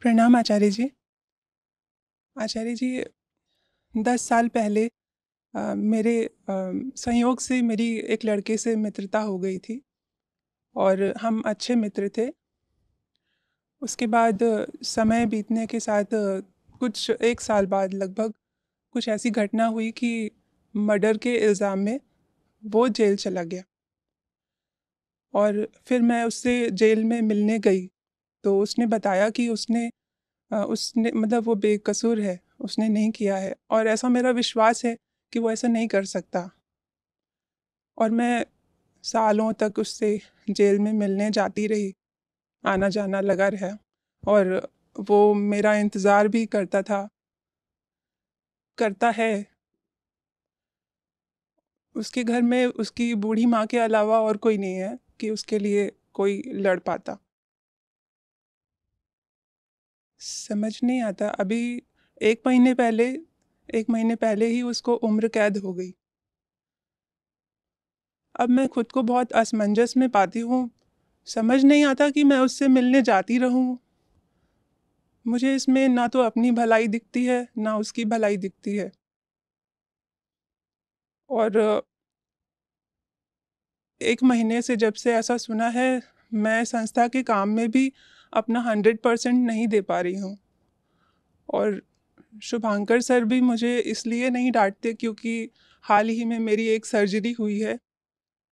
प्रणाम आचार्य जी आचार्य जी दस साल पहले आ, मेरे आ, संयोग से मेरी एक लड़के से मित्रता हो गई थी और हम अच्छे मित्र थे उसके बाद समय बीतने के साथ कुछ एक साल बाद लगभग कुछ ऐसी घटना हुई कि मर्डर के इल्ज़ाम में वो जेल चला गया और फिर मैं उससे जेल में मिलने गई तो उसने बताया कि उसने उसने मतलब वो बेकसूर है उसने नहीं किया है और ऐसा मेरा विश्वास है कि वो ऐसा नहीं कर सकता और मैं सालों तक उससे जेल में मिलने जाती रही आना जाना लगा रहा और वो मेरा इंतज़ार भी करता था करता है उसके घर में उसकी बूढ़ी माँ के अलावा और कोई नहीं है कि उसके लिए कोई लड़ पाता समझ नहीं आता अभी एक महीने पहले एक महीने पहले ही उसको उम्र कैद हो गई अब मैं खुद को बहुत असमंजस में पाती हूँ समझ नहीं आता कि मैं उससे मिलने जाती रहूँ मुझे इसमें ना तो अपनी भलाई दिखती है ना उसकी भलाई दिखती है और एक महीने से जब से ऐसा सुना है मैं संस्था के काम में भी अपना हंड्रेड परसेंट नहीं दे पा रही हूँ और शुभांकर सर भी मुझे इसलिए नहीं डांटते क्योंकि हाल ही में मेरी एक सर्जरी हुई है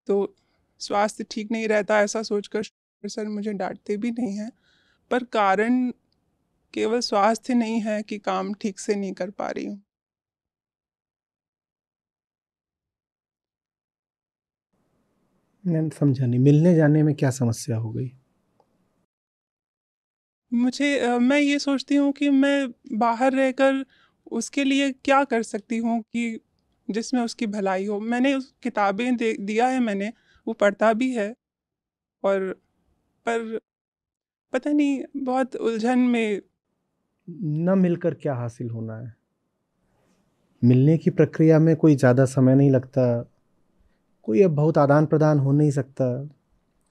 तो स्वास्थ्य ठीक नहीं रहता ऐसा सोचकर शुभांकर सर मुझे डांटते भी नहीं हैं पर कारण केवल स्वास्थ्य नहीं है कि काम ठीक से नहीं कर पा रही हूँ समझा नहीं मिलने जाने में क्या समस्या हो गई मुझे आ, मैं ये सोचती हूँ कि मैं बाहर रहकर उसके लिए क्या कर सकती हूँ कि जिसमें उसकी भलाई हो। मैंने उस किताबें दे दिया है मैंने, वो पढ़ता भी है और पर पता नहीं बहुत उलझन में न मिलकर क्या हासिल होना है? मिलने की प्रक्रिया में कोई ज़्यादा समय नहीं लगता। कोई अब बहुत आदान-प्रदान हो नहीं सकता।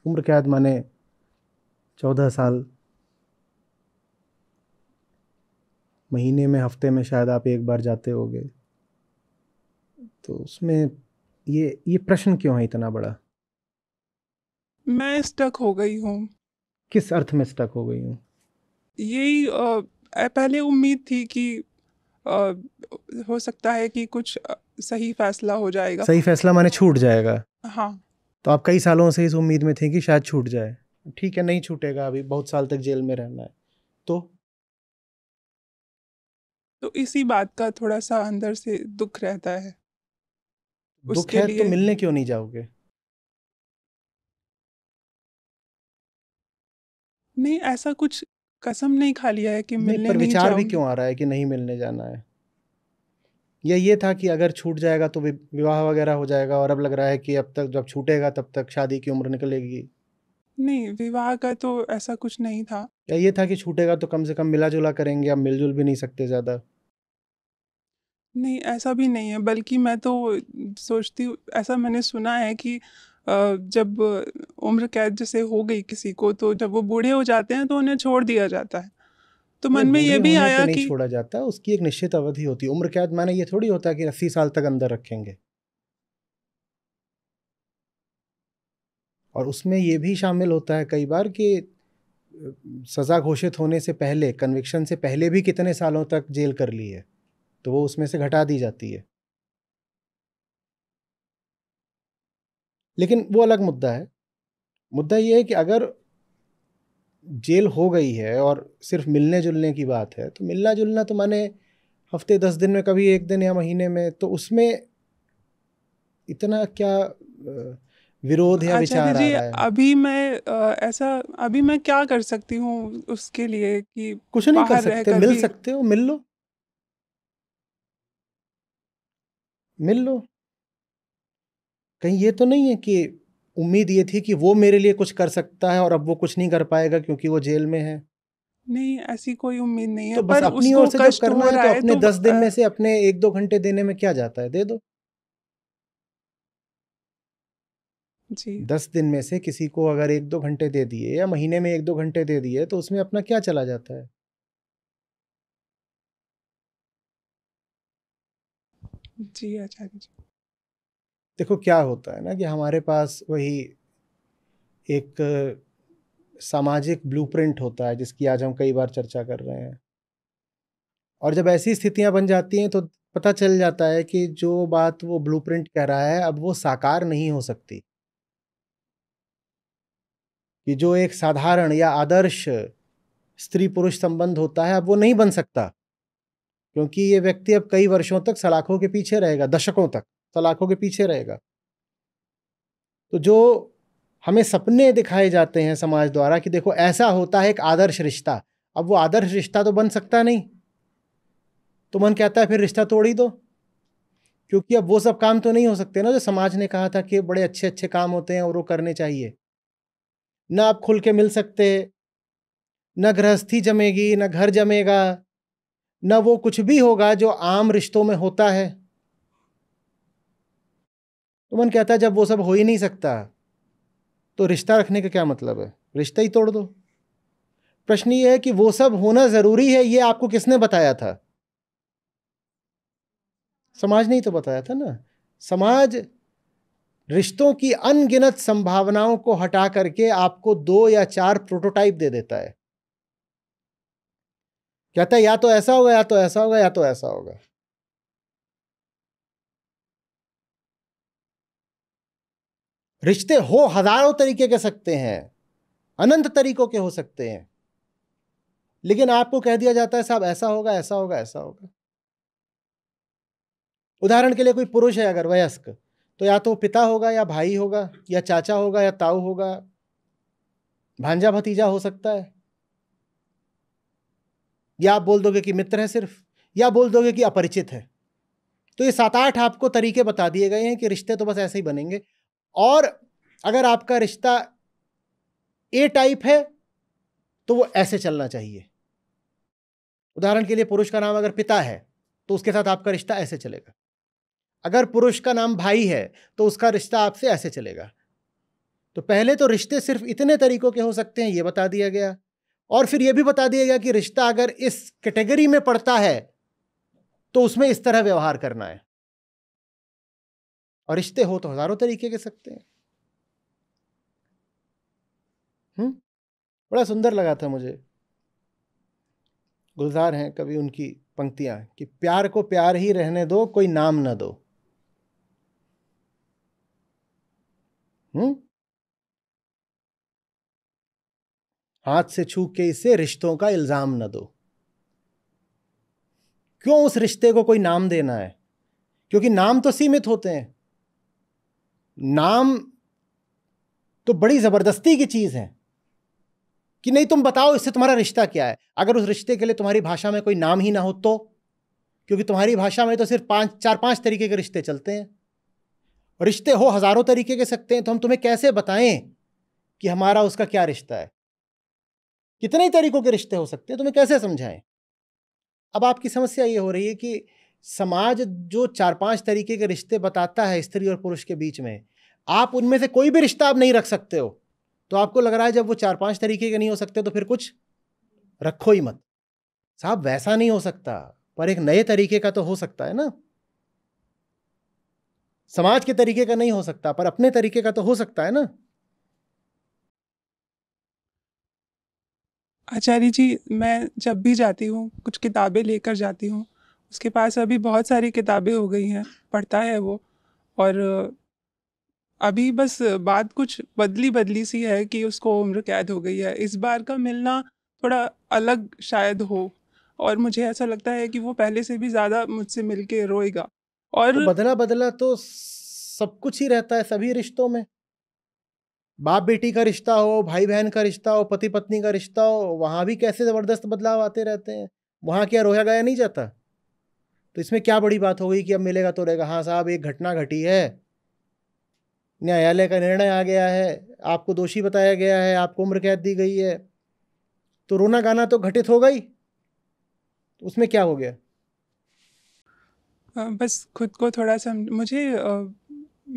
उम्र क्या माने चौदह साल महीने में हफ्ते में शायद आप एक बार जाते हो तो उसमें ये ये प्रश्न क्यों है इतना बड़ा मैं स्टक हो गई हूँ किस अर्थ में स्टक हो गई हूँ यही पहले उम्मीद थी कि आ, हो सकता है कि कुछ सही फैसला हो जाएगा सही फैसला माने छूट जाएगा हाँ तो आप कई सालों से इस उम्मीद में थे कि शायद छूट जाए ठीक है नहीं छूटेगा अभी बहुत साल तक जेल में रहना है तो तो इसी बात का थोड़ा सा अंदर से दुख रहता है दुख है तो मिलने क्यों नहीं जाओगे नहीं ऐसा कुछ कसम नहीं खा लिया है कि मिलने पर विचार भी क्यों आ रहा है कि नहीं मिलने जाना है या ये था कि अगर छूट जाएगा तो विवाह वगैरह हो जाएगा और अब लग रहा है कि अब तक जब छूटेगा तब तक शादी की उम्र निकलेगी नहीं विवाह का तो ऐसा कुछ नहीं था या ये था कि छूटेगा तो कम से कम मिला जुला करेंगे आप मिलजुल भी नहीं सकते ज़्यादा नहीं ऐसा भी नहीं है बल्कि मैं तो सोचती हूँ ऐसा मैंने सुना है कि जब उम्र कैद जैसे हो गई किसी को तो जब वो बूढ़े हो जाते हैं तो उन्हें छोड़ दिया जाता है तो मन में ये भी आया नहीं कि छोड़ा जाता उसकी एक निश्चित अवधि होती है उम्र कैद माने ये थोड़ी होता है कि अस्सी साल तक अंदर रखेंगे और उसमें ये भी शामिल होता है कई बार कि सज़ा घोषित होने से पहले कन्विक्शन से पहले भी कितने सालों तक जेल कर ली है तो वो उसमें से घटा दी जाती है लेकिन वो अलग मुद्दा है मुद्दा ये है कि अगर जेल हो गई है और सिर्फ मिलने जुलने की बात है तो मिलना जुलना तो माने हफ्ते दस दिन में कभी एक दिन या महीने में तो उसमें इतना क्या विरोध या अच्छा विचार जी अभी मैं आ, ऐसा अभी मैं क्या कर सकती हूँ उसके लिए कि कुछ नहीं कर सकते कर मिल सकते हो मिल लो मिल लो कहीं ये तो नहीं है कि उम्मीद ये थी कि वो मेरे लिए कुछ कर सकता है और अब वो कुछ नहीं कर पाएगा क्योंकि वो जेल में है नहीं ऐसी कोई उम्मीद नहीं है तो बस अपनी ओर से जब करना है तो अपने तो दस दिन में से अपने एक दो घंटे देने में क्या जाता है दे दो जी दस दिन में से किसी को अगर एक दो घंटे दे दिए या महीने में एक दो घंटे दे दिए तो उसमें अपना क्या चला जाता है जी आचार्य जी देखो क्या होता है ना कि हमारे पास वही एक सामाजिक ब्लूप्रिंट होता है जिसकी आज हम कई बार चर्चा कर रहे हैं और जब ऐसी स्थितियां बन जाती हैं तो पता चल जाता है कि जो बात वो ब्लूप्रिंट कह रहा है अब वो साकार नहीं हो सकती कि जो एक साधारण या आदर्श स्त्री पुरुष संबंध होता है अब वो नहीं बन सकता क्योंकि ये व्यक्ति अब कई वर्षों तक सलाखों के पीछे रहेगा दशकों तक सलाखों के पीछे रहेगा तो जो हमें सपने दिखाए जाते हैं समाज द्वारा कि देखो ऐसा होता है एक आदर्श रिश्ता अब वो आदर्श रिश्ता तो बन सकता नहीं तो मन कहता है फिर रिश्ता तोड़ ही दो क्योंकि अब वो सब काम तो नहीं हो सकते ना जो समाज ने कहा था कि बड़े अच्छे अच्छे काम होते हैं और वो करने चाहिए ना आप खुल के मिल सकते ना गृहस्थी जमेगी ना घर जमेगा न वो कुछ भी होगा जो आम रिश्तों में होता है तो मन कहता है जब वो सब हो ही नहीं सकता तो रिश्ता रखने का क्या मतलब है रिश्ता ही तोड़ दो प्रश्न ये है कि वो सब होना ज़रूरी है ये आपको किसने बताया था समाज नहीं तो बताया था ना समाज रिश्तों की अनगिनत संभावनाओं को हटा करके आपको दो या चार प्रोटोटाइप दे देता है कहता है या तो ऐसा होगा या तो ऐसा होगा या तो ऐसा होगा रिश्ते हो हजारों तरीके के सकते हैं अनंत तरीकों के हो सकते हैं लेकिन आपको कह दिया जाता है साहब ऐसा होगा ऐसा होगा ऐसा होगा उदाहरण के लिए कोई पुरुष है अगर वयस्क तो या तो पिता होगा या भाई होगा या चाचा होगा या ताऊ होगा भांजा भतीजा हो सकता है या आप बोल दोगे कि मित्र है सिर्फ या बोल दोगे कि अपरिचित है तो ये सात आठ आपको तरीके बता दिए गए हैं कि रिश्ते तो बस ऐसे ही बनेंगे और अगर आपका रिश्ता ए टाइप है तो वो ऐसे चलना चाहिए उदाहरण के लिए पुरुष का नाम अगर पिता है तो उसके साथ आपका रिश्ता ऐसे चलेगा अगर पुरुष का नाम भाई है तो उसका रिश्ता आपसे ऐसे चलेगा तो पहले तो रिश्ते सिर्फ इतने तरीकों के हो सकते हैं ये बता दिया गया और फिर ये भी बता दिया गया कि रिश्ता अगर इस कैटेगरी में पड़ता है तो उसमें इस तरह व्यवहार करना है और रिश्ते हो तो हजारों तरीके के सकते हैं हुँ? हम्म? बड़ा सुंदर लगा था मुझे गुलजार हैं कभी उनकी पंक्तियां कि प्यार को प्यार ही रहने दो कोई नाम ना दो हम्म? हाथ से छू के इसे रिश्तों का इल्ज़ाम न दो क्यों उस रिश्ते को कोई नाम देना है क्योंकि नाम तो सीमित होते हैं नाम तो बड़ी ज़बरदस्ती की चीज़ है कि नहीं तुम बताओ इससे तुम्हारा रिश्ता क्या है अगर उस रिश्ते के लिए तुम्हारी भाषा में कोई नाम ही ना हो तो क्योंकि तुम्हारी भाषा में तो सिर्फ पांच चार पांच तरीके के रिश्ते चलते हैं रिश्ते हो हज़ारों तरीके के सकते हैं तो हम तुम्हें कैसे बताएं कि हमारा उसका क्या रिश्ता है कितने ही तरीक़ों के रिश्ते हो सकते हैं तुम्हें कैसे समझाएं अब आपकी समस्या ये हो रही है कि समाज जो चार पांच तरीके के रिश्ते बताता है स्त्री और पुरुष के बीच में आप उनमें से कोई भी रिश्ता आप नहीं रख सकते हो तो आपको लग रहा है जब वो चार पांच तरीके के नहीं हो सकते तो फिर कुछ रखो ही मत साहब वैसा नहीं हो सकता पर एक नए तरीके का तो हो सकता है ना समाज के तरीके का नहीं हो सकता पर अपने तरीके का तो हो सकता है ना आचार्य जी मैं जब भी जाती हूँ कुछ किताबें लेकर जाती हूँ उसके पास अभी बहुत सारी किताबें हो गई हैं पढ़ता है वो और अभी बस बात कुछ बदली बदली सी है कि उसको उम्र कैद हो गई है इस बार का मिलना थोड़ा अलग शायद हो और मुझे ऐसा लगता है कि वो पहले से भी ज़्यादा मुझसे मिल के रोएगा और तो बदला बदला तो सब कुछ ही रहता है सभी रिश्तों में बाप बेटी का रिश्ता हो भाई बहन का रिश्ता हो पति पत्नी का रिश्ता हो वहाँ भी कैसे ज़बरदस्त बदलाव आते रहते हैं वहाँ क्या रोया गया नहीं जाता तो इसमें क्या बड़ी बात हो गई कि अब मिलेगा तो रहेगा हाँ साहब एक घटना घटी है न्यायालय का निर्णय आ गया है आपको दोषी बताया गया है आपको उम्र कैद दी गई है तो रोना गाना तो घटित हो गई तो उसमें क्या हो गया बस खुद को थोड़ा सा मुझे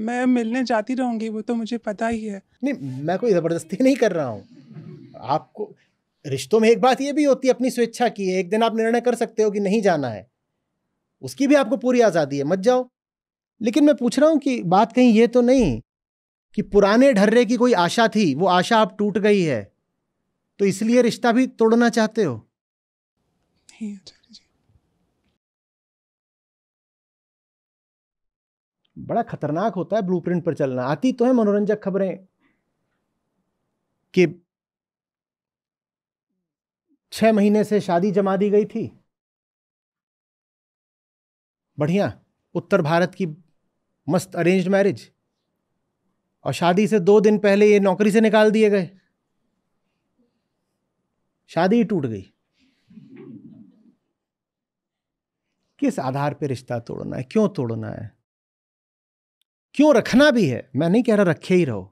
मैं मिलने जाती रहूँगी वो तो मुझे पता ही है नहीं मैं कोई ज़बरदस्ती नहीं कर रहा हूँ आपको रिश्तों में एक बात ये भी होती है अपनी स्वेच्छा की है एक दिन आप निर्णय कर सकते हो कि नहीं जाना है उसकी भी आपको पूरी आज़ादी है मत जाओ लेकिन मैं पूछ रहा हूँ कि बात कहीं ये तो नहीं कि पुराने ढर्रे की कोई आशा थी वो आशा आप टूट गई है तो इसलिए रिश्ता भी तोड़ना चाहते हो अच्छा। बड़ा खतरनाक होता है ब्लूप्रिंट पर चलना आती तो है मनोरंजक खबरें कि छह महीने से शादी जमा दी गई थी बढ़िया उत्तर भारत की मस्त अरेंज मैरिज और शादी से दो दिन पहले ये नौकरी से निकाल दिए गए शादी ही टूट गई किस आधार पर रिश्ता तोड़ना है क्यों तोड़ना है क्यों रखना भी है मैं नहीं कह रहा रखे ही रहो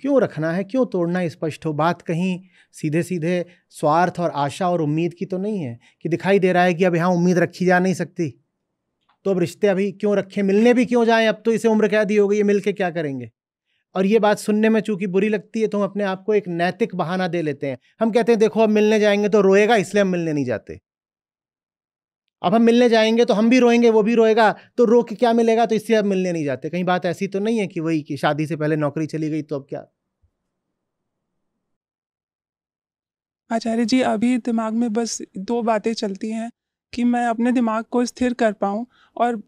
क्यों रखना है क्यों तोड़ना स्पष्ट हो बात कहीं सीधे सीधे स्वार्थ और आशा और उम्मीद की तो नहीं है कि दिखाई दे रहा है कि अब यहाँ उम्मीद रखी जा नहीं सकती तो अब रिश्ते अभी क्यों रखें मिलने भी क्यों जाएं अब तो इसे उम्र कैदी हो गई है मिल के क्या करेंगे और ये बात सुनने में चूंकि बुरी लगती है तो हम अपने आप को एक नैतिक बहाना दे लेते हैं हम कहते हैं देखो अब मिलने जाएंगे तो रोएगा इसलिए हम मिलने नहीं जाते अब हम मिलने जाएंगे तो हम भी रोएंगे वो भी रोएगा तो रो के क्या मिलेगा तो इससे अब मिलने नहीं जाते कहीं बात ऐसी तो नहीं है कि वही कि शादी से पहले नौकरी चली गई तो अब क्या आचार्य जी अभी दिमाग में बस दो बातें चलती हैं कि मैं अपने दिमाग को स्थिर कर पाऊँ और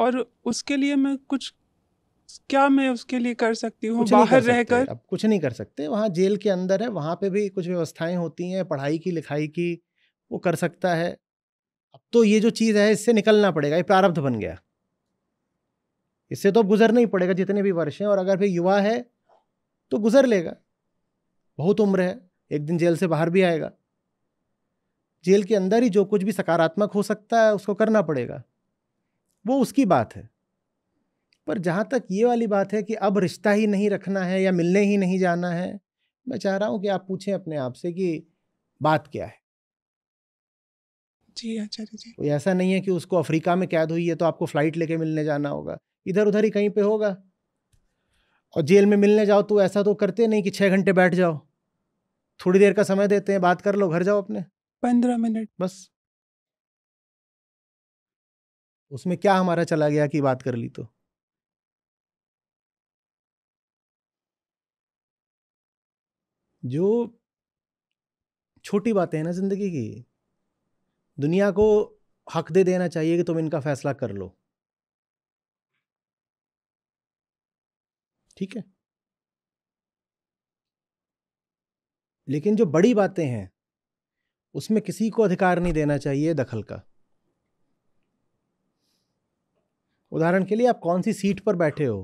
और उसके लिए मैं कुछ क्या मैं उसके लिए कर सकती हूँ बाहर रहकर अब कुछ नहीं कर सकते वहाँ जेल के अंदर है वहाँ पे भी कुछ व्यवस्थाएं होती हैं पढ़ाई की लिखाई की वो कर सकता है अब तो ये जो चीज़ है इससे निकलना पड़ेगा ये प्रारब्ध बन गया इससे तो अब गुजरना ही पड़ेगा जितने भी वर्ष हैं और अगर फिर युवा है तो गुजर लेगा बहुत उम्र है एक दिन जेल से बाहर भी आएगा जेल के अंदर ही जो कुछ भी सकारात्मक हो सकता है उसको करना पड़ेगा वो उसकी बात है पर जहाँ तक ये वाली बात है कि अब रिश्ता ही नहीं रखना है या मिलने ही नहीं जाना है मैं चाह रहा हूँ कि आप पूछें अपने आप से कि बात क्या है जी आचार्य जी कोई ऐसा नहीं है कि उसको अफ्रीका में कैद हुई है तो आपको फ्लाइट लेके मिलने जाना होगा इधर उधर ही कहीं पे होगा और जेल में मिलने जाओ तो ऐसा तो करते नहीं कि छः घंटे बैठ जाओ थोड़ी देर का समय देते हैं बात कर लो घर जाओ अपने पंद्रह मिनट बस उसमें क्या हमारा चला गया कि बात कर ली तो जो छोटी बातें हैं ना जिंदगी की दुनिया को हक दे देना चाहिए कि तुम इनका फैसला कर लो ठीक है लेकिन जो बड़ी बातें हैं उसमें किसी को अधिकार नहीं देना चाहिए दखल का उदाहरण के लिए आप कौन सी सीट पर बैठे हो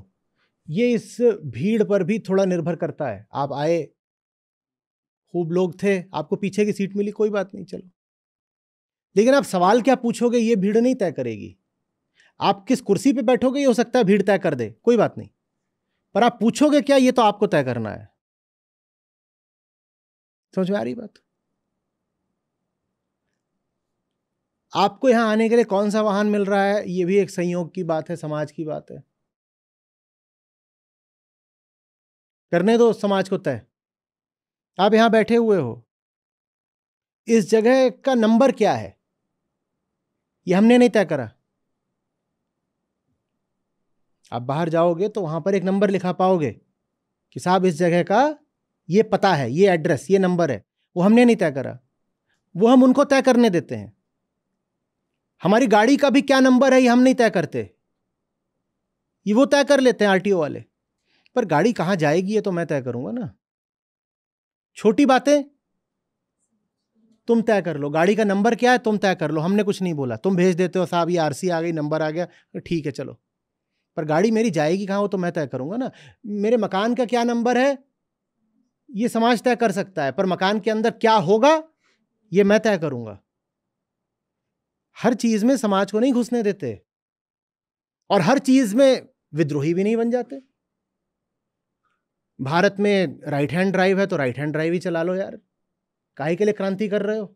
ये इस भीड़ पर भी थोड़ा निर्भर करता है आप आए खूब लोग थे आपको पीछे की सीट मिली कोई बात नहीं चलो लेकिन आप सवाल क्या पूछोगे ये भीड़ नहीं तय करेगी आप किस कुर्सी पे बैठोगे ये हो सकता है भीड़ तय कर दे कोई बात नहीं पर आप पूछोगे क्या ये तो आपको तय करना है समझ में आ रही बात आपको यहां आने के लिए कौन सा वाहन मिल रहा है ये भी एक संयोग की बात है समाज की बात है करने दो समाज को तय आप यहां बैठे हुए हो इस जगह का नंबर क्या है ये हमने नहीं तय करा आप बाहर जाओगे तो वहां पर एक नंबर लिखा पाओगे कि साहब इस जगह का ये पता है ये एड्रेस ये नंबर है वो हमने नहीं तय करा वो हम उनको तय करने देते हैं हमारी गाड़ी का भी क्या नंबर है ये हम नहीं तय करते ये वो तय कर लेते हैं आरटीओ वाले पर गाड़ी कहाँ जाएगी ये तो मैं तय करूंगा ना छोटी बातें तुम तय कर लो गाड़ी का नंबर क्या है तुम तय कर लो हमने कुछ नहीं बोला तुम भेज देते हो साहब ये आरसी आ गई नंबर आ गया ठीक है चलो पर गाड़ी मेरी जाएगी कहाँ वो तो मैं तय करूँगा ना मेरे मकान का क्या नंबर है ये समाज तय कर सकता है पर मकान के अंदर क्या होगा ये मैं तय करूँगा हर चीज़ में समाज को नहीं घुसने देते और हर चीज़ में विद्रोही भी नहीं बन जाते भारत में राइट हैंड ड्राइव है तो राइट हैंड ड्राइव ही चला लो यार काहे के लिए क्रांति कर रहे हो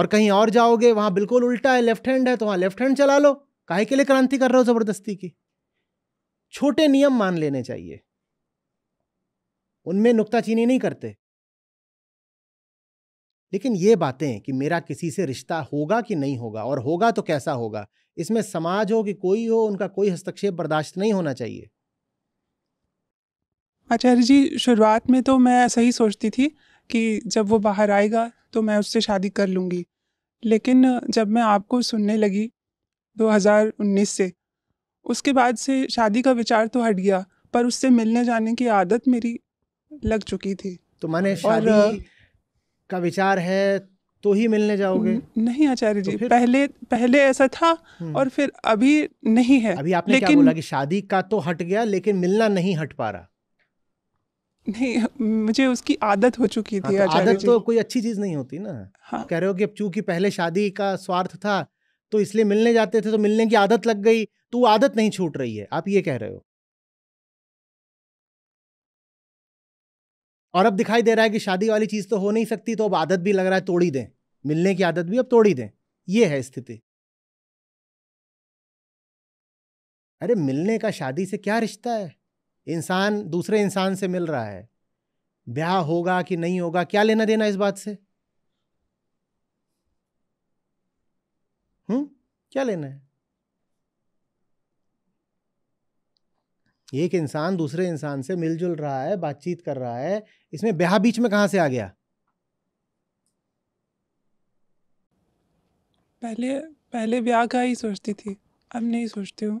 और कहीं और जाओगे वहां बिल्कुल उल्टा है लेफ्ट हैंड है तो वहां लेफ्ट हैंड चला लो काहे के लिए क्रांति कर रहे हो जबरदस्ती की छोटे नियम मान लेने चाहिए उनमें नुकताचीनी नहीं करते लेकिन ये बातें कि मेरा किसी से रिश्ता होगा कि नहीं होगा और होगा तो कैसा होगा इसमें समाज हो कि कोई हो उनका कोई हस्तक्षेप बर्दाश्त नहीं होना चाहिए आचार्य जी शुरुआत में तो मैं ऐसा ही सोचती थी कि जब वो बाहर आएगा तो मैं उससे शादी कर लूँगी लेकिन जब मैं आपको सुनने लगी 2019 से उसके बाद से शादी का विचार तो हट गया पर उससे मिलने जाने की आदत मेरी लग चुकी थी तो मैंने और, का विचार है तो ही मिलने जाओगे नहीं आचार्य जी तो पहले पहले ऐसा था हम्म। और फिर अभी नहीं है अभी आपने लेकिन, क्या बोला कि शादी का तो हट गया लेकिन मिलना नहीं हट पा रहा नहीं मुझे उसकी आदत हो चुकी हाँ, थी हाँ, तो आदत तो कोई अच्छी चीज नहीं होती ना हाँ। कह रहे हो कि अब चूंकि पहले शादी का स्वार्थ था तो इसलिए मिलने जाते थे तो मिलने की आदत लग गई तो वो आदत नहीं छूट रही है आप ये कह रहे हो और अब दिखाई दे रहा है कि शादी वाली चीज तो हो नहीं सकती तो अब आदत भी लग रहा है तोड़ी दें मिलने की आदत भी अब तोड़ी दें ये है स्थिति अरे मिलने का शादी से क्या रिश्ता है इंसान दूसरे इंसान से मिल रहा है ब्याह होगा कि नहीं होगा क्या लेना देना इस बात से हम्म क्या लेना है एक इंसान दूसरे इंसान से मिलजुल रहा है बातचीत कर रहा है इसमें ब्याह बीच में कहां से आ गया पहले पहले ब्याह का ही सोचती थी अब नहीं सोचती हूँ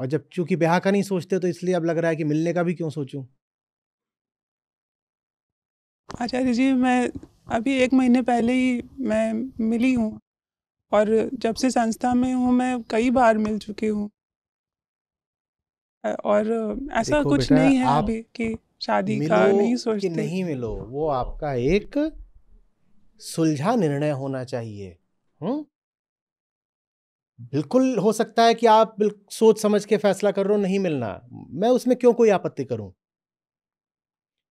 और जब चूंकि ब्याह का नहीं सोचते तो इसलिए अब लग रहा है कि मिलने का भी क्यों सोचूं आचार्य जी मैं अभी एक महीने पहले ही मैं मिली हूँ और जब से संस्था में हूँ मैं कई बार मिल चुकी हूँ और ऐसा कुछ नहीं है अभी कि शादी का नहीं सोचते नहीं मिलो वो आपका एक सुलझा निर्णय होना चाहिए हुँ? हम्म? बिल्कुल हो सकता है कि आप सोच समझ के फैसला कर रहे हो नहीं मिलना मैं उसमें क्यों कोई आपत्ति करूं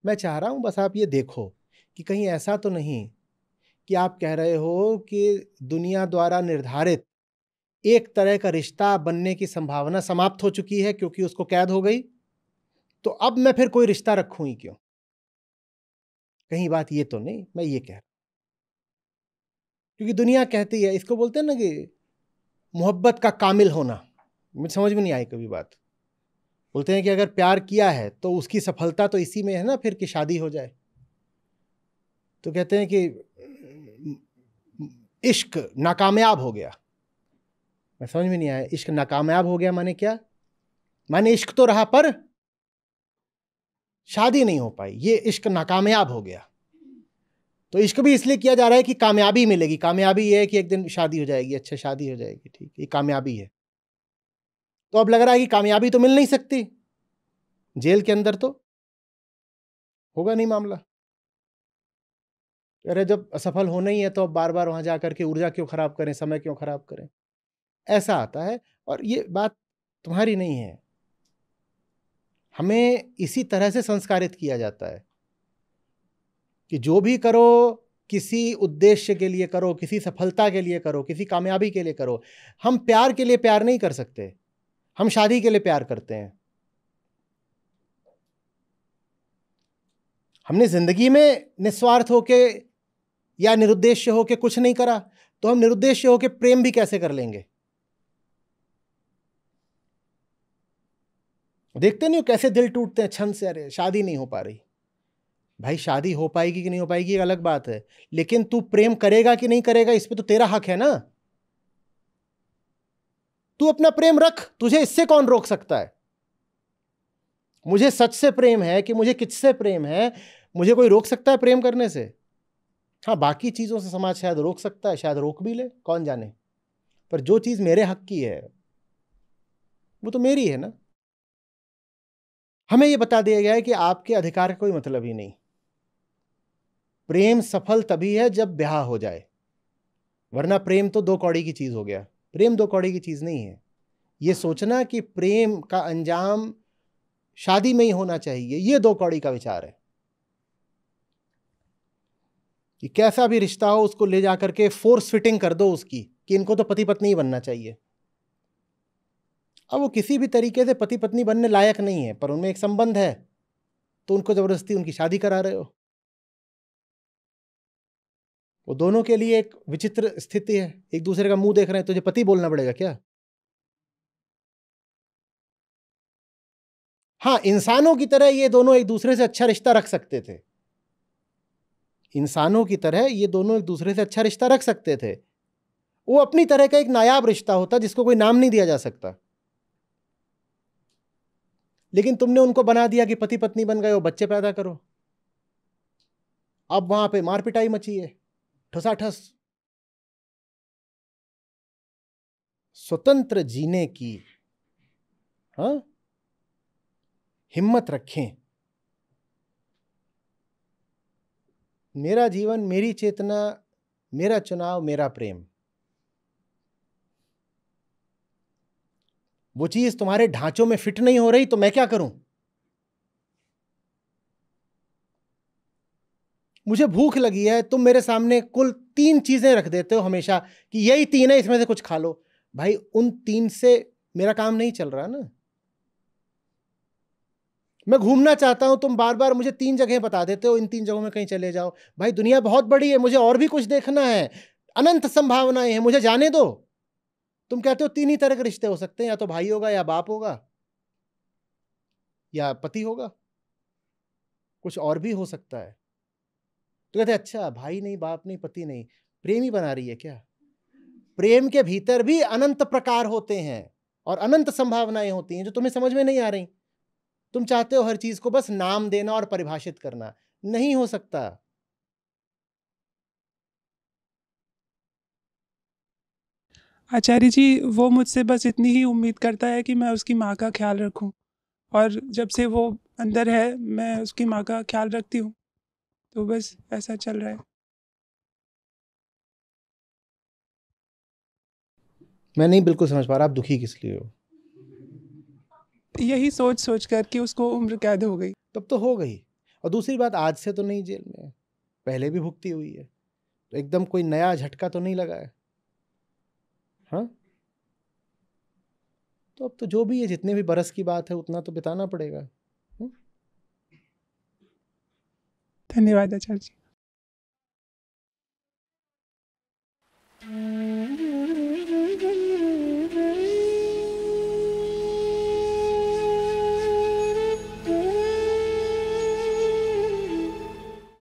मैं चाह रहा हूं बस आप ये देखो कि कहीं ऐसा तो नहीं कि आप कह रहे हो कि दुनिया द्वारा निर्धारित एक तरह का रिश्ता बनने की संभावना समाप्त हो चुकी है क्योंकि उसको कैद हो गई तो अब मैं फिर कोई रिश्ता रखूं ही क्यों कहीं बात ये तो नहीं मैं ये कह रहा क्योंकि दुनिया कहती है इसको बोलते हैं ना कि मोहब्बत का कामिल होना मुझे समझ में नहीं आई कभी बात बोलते हैं कि अगर प्यार किया है तो उसकी सफलता तो इसी में है ना फिर कि शादी हो जाए तो कहते हैं कि इश्क नाकामयाब हो गया मैं समझ में नहीं आया इश्क नाकामयाब हो गया माने क्या माने इश्क तो रहा पर शादी नहीं हो पाई ये इश्क नाकामयाब हो गया तो इसको भी इसलिए किया जा रहा है कि कामयाबी मिलेगी कामयाबी ये है कि एक दिन शादी हो जाएगी अच्छा शादी हो जाएगी ठीक ये कामयाबी है तो अब लग रहा है कि कामयाबी तो मिल नहीं सकती जेल के अंदर तो होगा नहीं मामला अरे जब असफल होना ही है तो अब बार बार वहां जा करके ऊर्जा क्यों ख़राब करें समय क्यों ख़राब करें ऐसा आता है और ये बात तुम्हारी नहीं है हमें इसी तरह से संस्कारित किया जाता है कि जो भी करो किसी उद्देश्य के लिए करो किसी सफलता के लिए करो किसी कामयाबी के लिए करो हम प्यार के लिए प्यार नहीं कर सकते हम शादी के लिए प्यार करते हैं हमने ज़िंदगी में निस्वार्थ होके या निरुद्देश्य होके कुछ नहीं करा तो हम निरुद्देश्य होके प्रेम भी कैसे कर लेंगे देखते नहीं हो कैसे दिल टूटते हैं छंद से अरे शादी नहीं हो पा रही भाई शादी हो पाएगी कि नहीं हो पाएगी एक अलग बात है लेकिन तू प्रेम करेगा कि नहीं करेगा इस पर तो तेरा हक है ना तू अपना प्रेम रख तुझे इससे कौन रोक सकता है मुझे सच से प्रेम है कि मुझे किससे प्रेम है मुझे कोई रोक सकता है प्रेम करने से हाँ बाकी चीज़ों से समाज शायद रोक सकता है शायद रोक भी ले कौन जाने पर जो चीज़ मेरे हक की है वो तो मेरी है ना हमें ये बता दिया गया है कि आपके अधिकार का कोई मतलब ही नहीं प्रेम सफल तभी है जब ब्याह हो जाए वरना प्रेम तो दो कौड़ी की चीज़ हो गया प्रेम दो कौड़ी की चीज़ नहीं है ये सोचना कि प्रेम का अंजाम शादी में ही होना चाहिए ये दो कौड़ी का विचार है कि कैसा भी रिश्ता हो उसको ले जा करके फोर्स फिटिंग कर दो उसकी कि इनको तो पति पत्नी ही बनना चाहिए अब वो किसी भी तरीके से पति पत्नी बनने लायक नहीं है पर उनमें एक संबंध है तो उनको ज़बरदस्ती उनकी शादी करा रहे हो वो दोनों के लिए एक विचित्र स्थिति है एक दूसरे का मुंह देख रहे हैं तुझे पति बोलना पड़ेगा क्या हाँ इंसानों की तरह ये दोनों एक दूसरे से अच्छा रिश्ता रख सकते थे इंसानों की तरह ये दोनों एक दूसरे से अच्छा रिश्ता रख सकते थे वो अपनी तरह का एक नायाब रिश्ता होता जिसको कोई नाम नहीं दिया जा सकता लेकिन तुमने उनको बना दिया कि पति पत्नी बन गए हो बच्चे पैदा करो अब वहां पे मार पिटाई मची है ठसाठस स्वतंत्र जीने की हा? हिम्मत रखें मेरा जीवन मेरी चेतना मेरा चुनाव मेरा प्रेम वो चीज़ तुम्हारे ढांचों में फिट नहीं हो रही तो मैं क्या करूं मुझे भूख लगी है तुम मेरे सामने कुल तीन चीज़ें रख देते हो हमेशा कि यही तीन है इसमें से कुछ खा लो भाई उन तीन से मेरा काम नहीं चल रहा ना मैं घूमना चाहता हूं तुम बार बार मुझे तीन जगह बता देते हो इन तीन जगहों में कहीं चले जाओ भाई दुनिया बहुत बड़ी है मुझे और भी कुछ देखना है अनंत संभावनाएं हैं मुझे जाने दो तुम कहते हो तीन ही तरह के रिश्ते हो सकते हैं या तो भाई होगा या बाप होगा या पति होगा कुछ और भी हो सकता है तो कहते अच्छा भाई नहीं बाप नहीं पति नहीं प्रेम ही बना रही है क्या प्रेम के भीतर भी अनंत प्रकार होते हैं और अनंत संभावनाएं होती हैं जो तुम्हें समझ में नहीं आ रही तुम चाहते हो हर चीज को बस नाम देना और परिभाषित करना नहीं हो सकता आचार्य जी वो मुझसे बस इतनी ही उम्मीद करता है कि मैं उसकी माँ का ख्याल रखूं और जब से वो अंदर है मैं उसकी माँ का ख्याल रखती हूँ तो बस ऐसा चल रहा है मैं नहीं बिल्कुल समझ पा रहा आप दुखी किस लिए हो यही सोच सोच कर कि उसको उम्र कैद हो गई तब तो हो गई और दूसरी बात आज से तो नहीं जेल में पहले भी भुगती हुई है तो एकदम कोई नया झटका तो नहीं लगा है हा? तो अब तो जो भी है जितने भी बरस की बात है उतना तो बिताना पड़ेगा धन्यवाद आचार्य जी